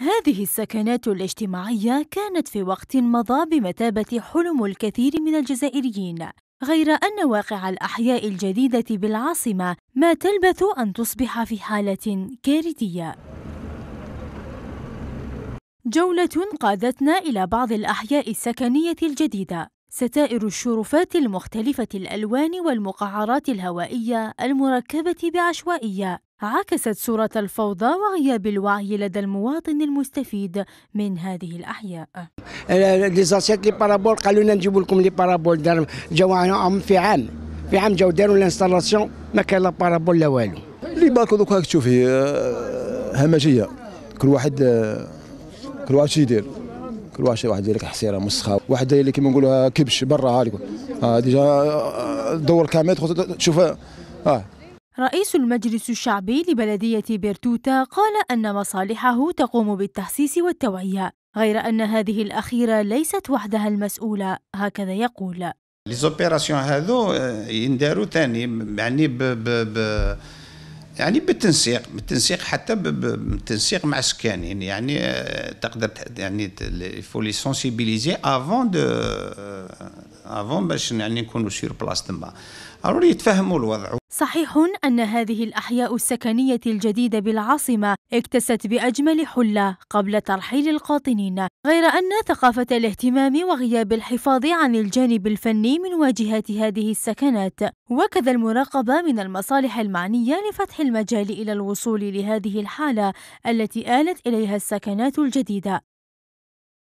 هذه السكنات الاجتماعية كانت في وقت مضى بمثابة حلم الكثير من الجزائريين غير أن واقع الأحياء الجديدة بالعاصمة ما تلبث أن تصبح في حالة كارثية جولة قادتنا إلى بعض الأحياء السكنية الجديدة ستائر الشرفات المختلفة الألوان والمقعرات الهوائية المركبة بعشوائية عكست صورة الفوضى وغياب الوعي لدى المواطن المستفيد من هذه الأحياء لي زاسيت لي بارابول قالوا لنا نجيب لكم لي بارابول دار جاو في عام في عام جاو داروا الانستالاسيون ما كان لا بارابول لا والو اللي بالكو دوكا تشوفي آه، همجيه كل واحد آه، كل واحد شي يدير كل واحد واحد يدير لك حصيره مسخه واحد داير لك كيما نقولوا آه، كبش برا هذه ديجا دور كامل تشوف اه رئيس المجلس الشعبي لبلدية بيرتوتا قال أن مصالحه تقوم بالتحسيس والتوعية غير أن هذه الأخيرة ليست وحدها المسؤولة هكذا يقول لي هذو يندارو ثاني يعني ب ب ب يعني بالتنسيق بالتنسيق حتى بالتنسيق مع السكانين يعني, يعني آه، تقدر يعني فو لي سونسيبيليزي افون دو افون باش يعني نكونوا سير بلاص تما يتفهموا الوضع صحيح أن هذه الأحياء السكنية الجديدة بالعاصمة اكتست بأجمل حلة قبل ترحيل القاطنين، غير أن ثقافة الاهتمام وغياب الحفاظ عن الجانب الفني من واجهات هذه السكنات، وكذا المراقبة من المصالح المعنية لفتح المجال إلى الوصول لهذه الحالة التي آلت إليها السكنات الجديدة،